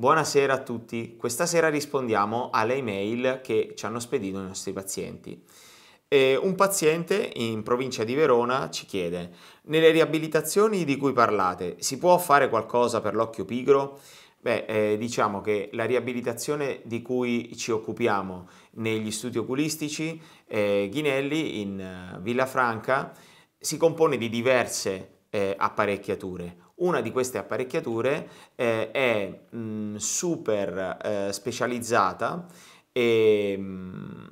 Buonasera a tutti, questa sera rispondiamo alle email che ci hanno spedito i nostri pazienti. E un paziente in provincia di Verona ci chiede, nelle riabilitazioni di cui parlate, si può fare qualcosa per l'occhio pigro? Beh, eh, diciamo che la riabilitazione di cui ci occupiamo negli studi oculistici eh, Ghinelli in eh, Villafranca si compone di diverse eh, apparecchiature. Una di queste apparecchiature eh, è mh, super eh, specializzata e mh,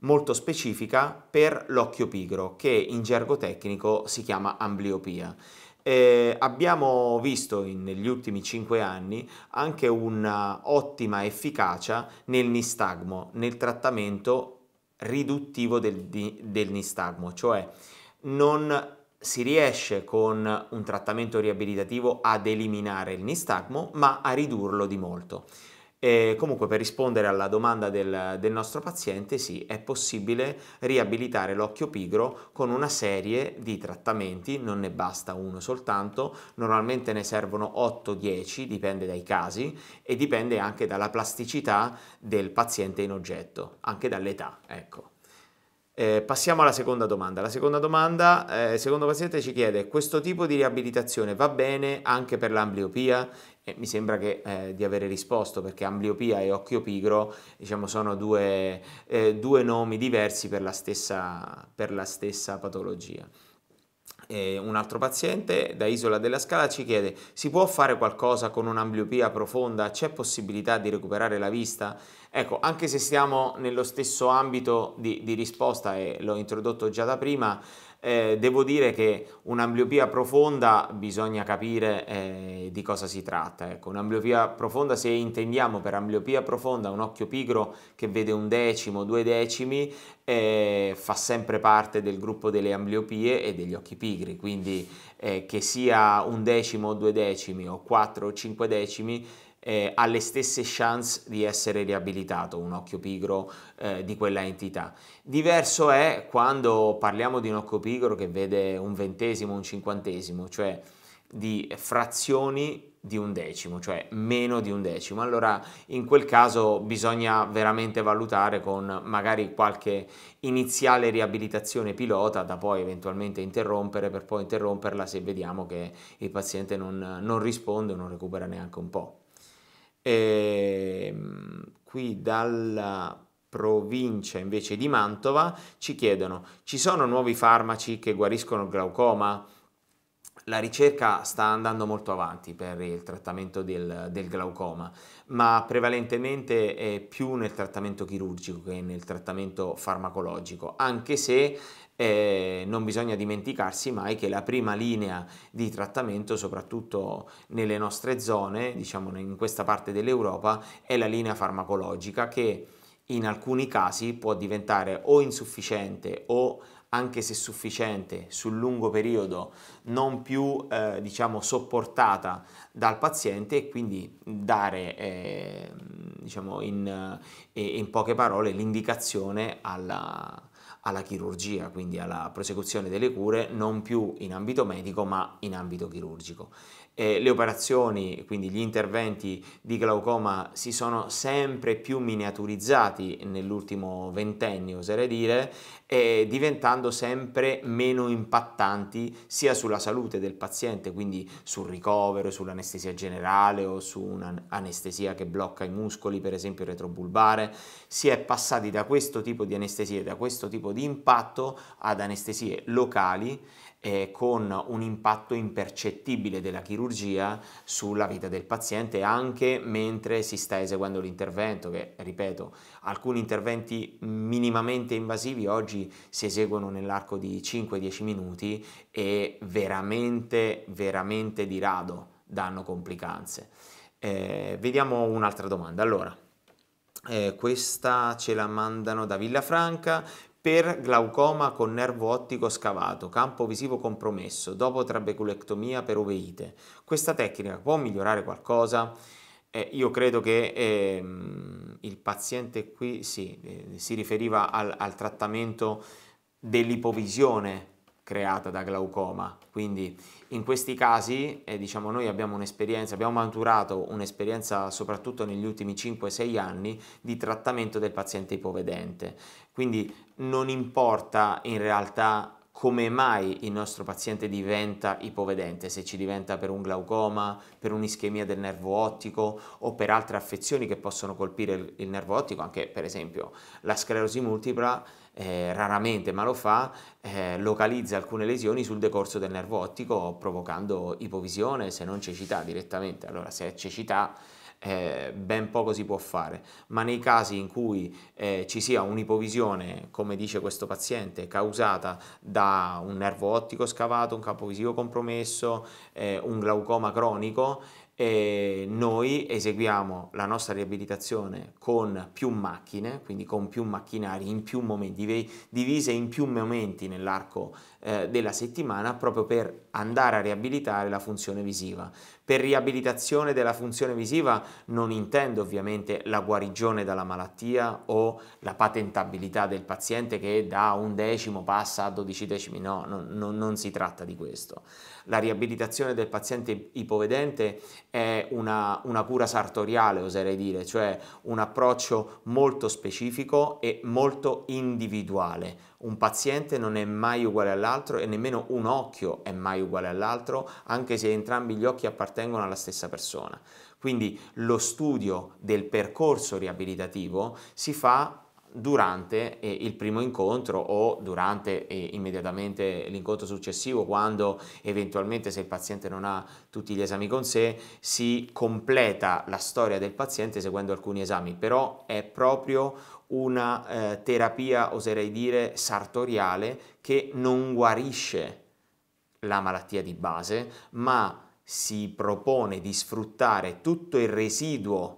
molto specifica per l'occhio pigro, che in gergo tecnico si chiama ambliopia. Eh, abbiamo visto in, negli ultimi 5 anni anche un'ottima efficacia nel nistagmo, nel trattamento riduttivo del, del nistagmo, cioè non si riesce con un trattamento riabilitativo ad eliminare il nistagmo, ma a ridurlo di molto. E comunque per rispondere alla domanda del, del, nostro paziente, sì, è possibile riabilitare l'occhio pigro con una serie di trattamenti, non ne basta uno soltanto, normalmente ne servono 8-10, dipende dai casi e dipende anche dalla plasticità del paziente in oggetto, anche dall'età, ecco. Eh, passiamo alla seconda domanda. La seconda domanda, eh, secondo paziente, ci chiede questo tipo di riabilitazione va bene anche per l'ambliopia? Eh, mi sembra che, eh, di avere risposto perché ambliopia e occhio pigro diciamo, sono due, eh, due nomi diversi per la stessa, per la stessa patologia. E un altro paziente da Isola della Scala ci chiede si può fare qualcosa con un'ambliopia profonda? C'è possibilità di recuperare la vista? Ecco, anche se stiamo nello stesso ambito di, di risposta e l'ho introdotto già da prima, eh, devo dire che un'ambliopia profonda bisogna capire eh, di cosa si tratta. Ecco, un'ambliopia profonda, se intendiamo per ambliopia profonda un occhio pigro che vede un decimo, due decimi, eh, fa sempre parte del gruppo delle ambliopie e degli occhi pigri, quindi eh, che sia un decimo o due decimi o quattro o cinque decimi, eh, ha le stesse chance di essere riabilitato, un occhio pigro eh, di quella entità. Diverso è quando parliamo di un occhio pigro che vede un ventesimo, un cinquantesimo, cioè di frazioni di un decimo, cioè meno di un decimo. Allora in quel caso bisogna veramente valutare con magari qualche iniziale riabilitazione pilota da poi eventualmente interrompere per poi interromperla se vediamo che il paziente non, non risponde o non recupera neanche un po'. E ehm, qui dalla provincia invece di Mantova ci chiedono ci sono nuovi farmaci che guariscono il glaucoma? la ricerca sta andando molto avanti per il trattamento del, del, glaucoma, ma prevalentemente è più nel trattamento chirurgico che nel trattamento farmacologico, anche se eh, non bisogna dimenticarsi mai che la prima linea di trattamento, soprattutto nelle nostre zone, diciamo in questa parte dell'Europa, è la linea farmacologica che in alcuni casi può diventare o insufficiente o anche se sufficiente sul lungo periodo, non più eh, diciamo sopportata dal paziente e quindi dare eh, diciamo in, eh, in, poche parole l'indicazione alla, alla chirurgia, quindi alla prosecuzione delle cure non più in ambito medico ma in ambito chirurgico eh, le operazioni, quindi gli interventi di glaucoma si sono sempre più miniaturizzati nell'ultimo ventennio, oserei dire, eh, diventando sempre meno impattanti sia sulla salute del paziente, quindi sul ricovero, sull'anestesia generale o su un'anestesia che blocca i muscoli, per esempio retrobulbare, si è passati da questo tipo di anestesie, da questo tipo di impatto ad anestesie locali eh, con un impatto impercettibile della chirurgia sulla vita del paziente anche mentre si sta eseguendo l'intervento che ripeto alcuni interventi minimamente invasivi oggi si eseguono nell'arco di 5-10 minuti e veramente veramente di rado danno complicanze eh, vediamo un'altra domanda allora eh, questa ce la mandano da Villafranca per glaucoma con nervo ottico scavato, campo visivo compromesso, dopo trabeculectomia per uveite. Questa tecnica può migliorare qualcosa? Eh, io credo che eh, il paziente qui sì, eh, si riferiva al, al trattamento dell'ipovisione creata da glaucoma. Quindi in questi casi eh, diciamo, noi abbiamo un'esperienza, abbiamo maturato un'esperienza soprattutto negli ultimi 5-6 anni di trattamento del paziente ipovedente. Quindi non importa in realtà come mai il nostro paziente diventa ipovedente, se ci diventa per un glaucoma, per un'ischemia del nervo ottico o per altre affezioni che possono colpire il, nervo ottico, anche per esempio la sclerosi multipla eh, raramente ma lo fa, eh, localizza alcune lesioni sul decorso del nervo ottico provocando ipovisione se non cecità direttamente. Allora se è cecità eh, ben poco si può fare, ma nei casi in cui eh, ci sia un'ipovisione, come dice questo paziente, causata da un nervo ottico scavato, un campo visivo compromesso, eh, un glaucoma cronico, e noi eseguiamo la nostra riabilitazione con più macchine, quindi con più macchinari in più momenti, divise in più momenti nell'arco eh, della settimana proprio per andare a riabilitare la funzione visiva. Per riabilitazione della funzione visiva non intendo ovviamente la guarigione dalla malattia o la patentabilità del paziente che da un decimo passa a dodici decimi, no, no, no non si tratta di questo. La riabilitazione del paziente ipovedente è una, una cura sartoriale, oserei dire, cioè un approccio molto specifico e molto individuale. Un paziente non è mai uguale all'altro e nemmeno un occhio è mai uguale all'altro, anche se entrambi gli occhi appartengono alla stessa persona. Quindi lo studio del percorso riabilitativo si fa durante eh, il primo incontro o durante eh, immediatamente l'incontro successivo quando eventualmente se il paziente non ha tutti gli esami con sé si completa la storia del paziente seguendo alcuni esami però è proprio una eh, terapia oserei dire sartoriale che non guarisce la malattia di base ma si propone di sfruttare tutto il residuo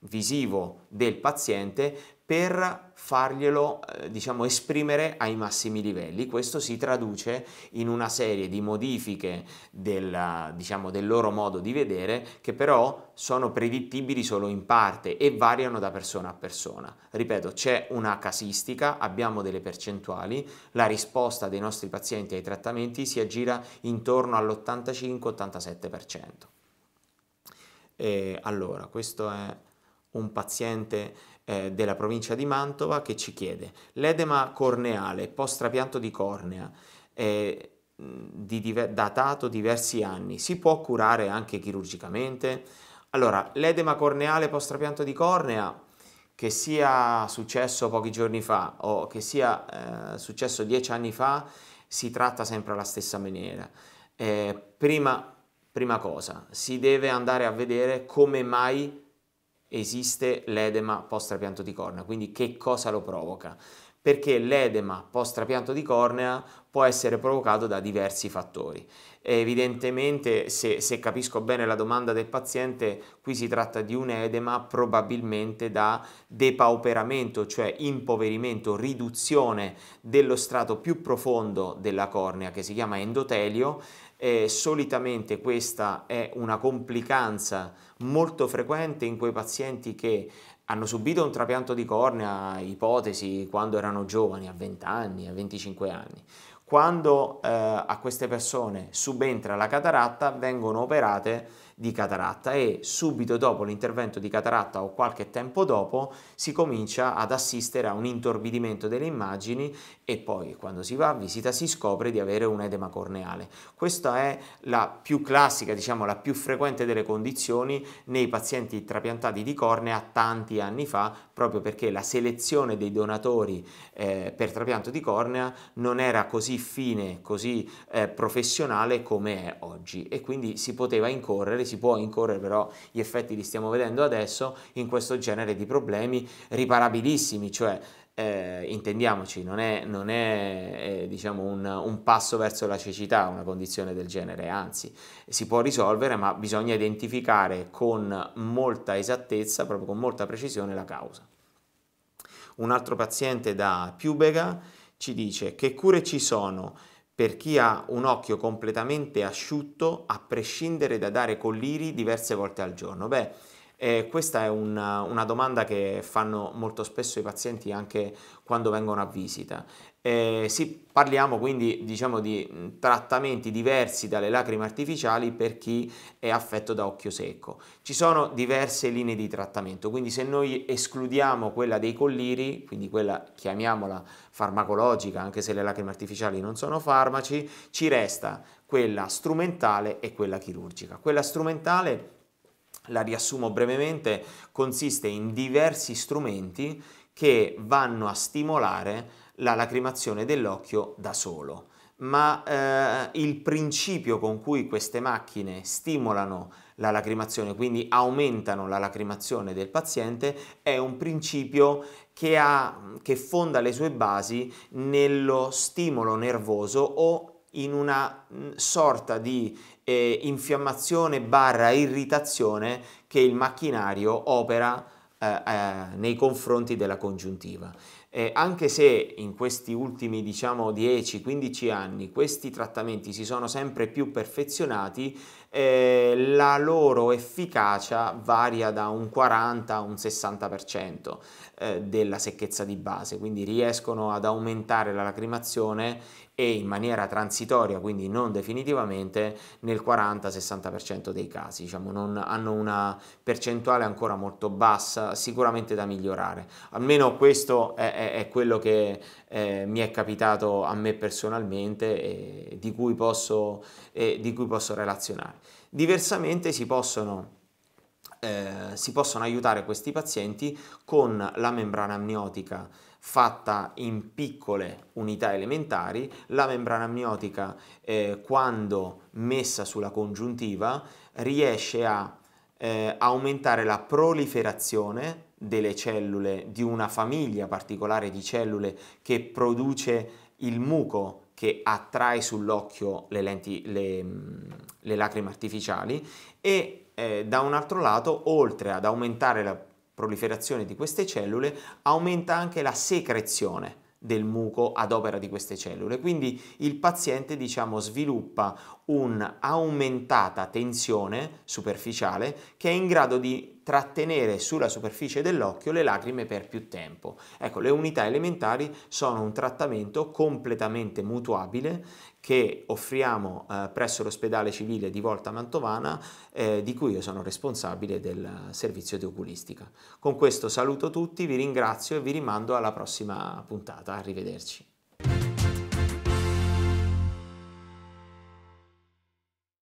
visivo del paziente per farglielo eh, diciamo esprimere ai massimi livelli. Questo si traduce in una serie di modifiche della, diciamo, del loro modo di vedere che però sono predittibili solo in parte e variano da persona a persona. Ripeto, c'è una casistica, abbiamo delle percentuali, la risposta dei nostri pazienti ai trattamenti si aggira intorno all'85-87%. E eh, allora, questo è un paziente eh, della provincia di Mantova che ci chiede l'edema corneale post trapianto di cornea eh, di diver datato diversi anni si può curare anche chirurgicamente? Allora, l'edema corneale post trapianto di cornea che sia successo pochi giorni fa o che sia eh, successo dieci anni fa si tratta sempre alla stessa maniera. Eh, prima, prima cosa, si deve andare a vedere come mai esiste l'edema post-trapianto di cornea, quindi che cosa lo provoca? Perché l'edema post-trapianto di cornea può essere provocato da diversi fattori. Evidentemente, se, se, capisco bene la domanda del paziente, qui si tratta di un edema probabilmente da depauperamento, cioè impoverimento, riduzione dello strato più profondo della cornea, che si chiama endotelio, eh, solitamente questa è una complicanza molto frequente in quei pazienti che hanno subito un trapianto di cornea, ipotesi, quando erano giovani, a 20 anni, a 25 anni. Quando eh, a queste persone subentra la cataratta, vengono operate di cataratta e subito dopo l'intervento di cataratta o qualche tempo dopo si comincia ad assistere a un intorbidimento delle immagini e poi quando si va a visita si scopre di avere un edema corneale. Questa è la più classica, diciamo la più frequente delle condizioni nei pazienti trapiantati di cornea tanti anni fa, proprio perché la selezione dei donatori eh, per trapianto di cornea non era così fine, così eh, professionale come è oggi e quindi si poteva incorrere, si può incorrere però gli effetti li stiamo vedendo adesso in questo genere di problemi riparabilissimi, cioè eh, intendiamoci, non è, non è eh, diciamo un, un, passo verso la cecità una condizione del genere, anzi si può risolvere, ma bisogna identificare con molta esattezza, proprio con molta precisione, la causa. Un altro paziente da Piubega ci dice che cure ci sono per chi ha un occhio completamente asciutto a prescindere da dare colliri diverse volte al giorno? Beh, eh, questa è una, una, domanda che fanno molto spesso i pazienti anche quando vengono a visita eh, sì, parliamo quindi diciamo, di trattamenti diversi dalle lacrime artificiali per chi è affetto da occhio secco. Ci sono diverse linee di trattamento, quindi se noi escludiamo quella dei colliri, quindi quella chiamiamola farmacologica, anche se le lacrime artificiali non sono farmaci, ci resta quella strumentale e quella chirurgica. Quella strumentale, la riassumo brevemente, consiste in diversi strumenti che vanno a stimolare la lacrimazione dell'occhio da solo, ma eh, il principio con cui queste macchine stimolano la lacrimazione, quindi aumentano la lacrimazione del paziente, è un principio che, ha, che fonda le sue basi nello stimolo nervoso o in una mm, sorta di eh, infiammazione barra irritazione che il macchinario opera eh, eh, nei confronti della congiuntiva eh, anche se in questi ultimi diciamo 10-15 anni questi trattamenti si sono sempre più perfezionati, eh, la loro efficacia varia da un 40 a un 60% eh, della secchezza di base, quindi riescono ad aumentare la lacrimazione e in maniera transitoria, quindi non definitivamente, nel 40-60% dei casi. Diciamo, non, hanno una percentuale ancora molto bassa, sicuramente da migliorare. Almeno questo è, è, è quello che eh, mi è capitato a me personalmente e di cui posso, eh, di cui posso relazionare. Diversamente si possono, eh, si possono aiutare questi pazienti con la membrana amniotica fatta in piccole unità elementari, la membrana amniotica eh, quando messa sulla congiuntiva riesce a eh, aumentare la proliferazione delle cellule, di una famiglia particolare di cellule che produce il muco che attrae sull'occhio le, lenti, le, mm, le lacrime artificiali e eh, da un altro lato, oltre ad aumentare la proliferazione di queste cellule, aumenta anche la secrezione del muco ad opera di queste cellule. Quindi il paziente diciamo, sviluppa un'aumentata tensione superficiale che è in grado di trattenere sulla superficie dell'occhio le lacrime per più tempo. Ecco, le unità elementari sono un trattamento completamente mutuabile che offriamo eh, presso l'ospedale civile di Volta Mantovana, eh, di cui io sono responsabile del servizio di oculistica. Con questo saluto tutti, vi ringrazio e vi rimando alla prossima puntata. Arrivederci.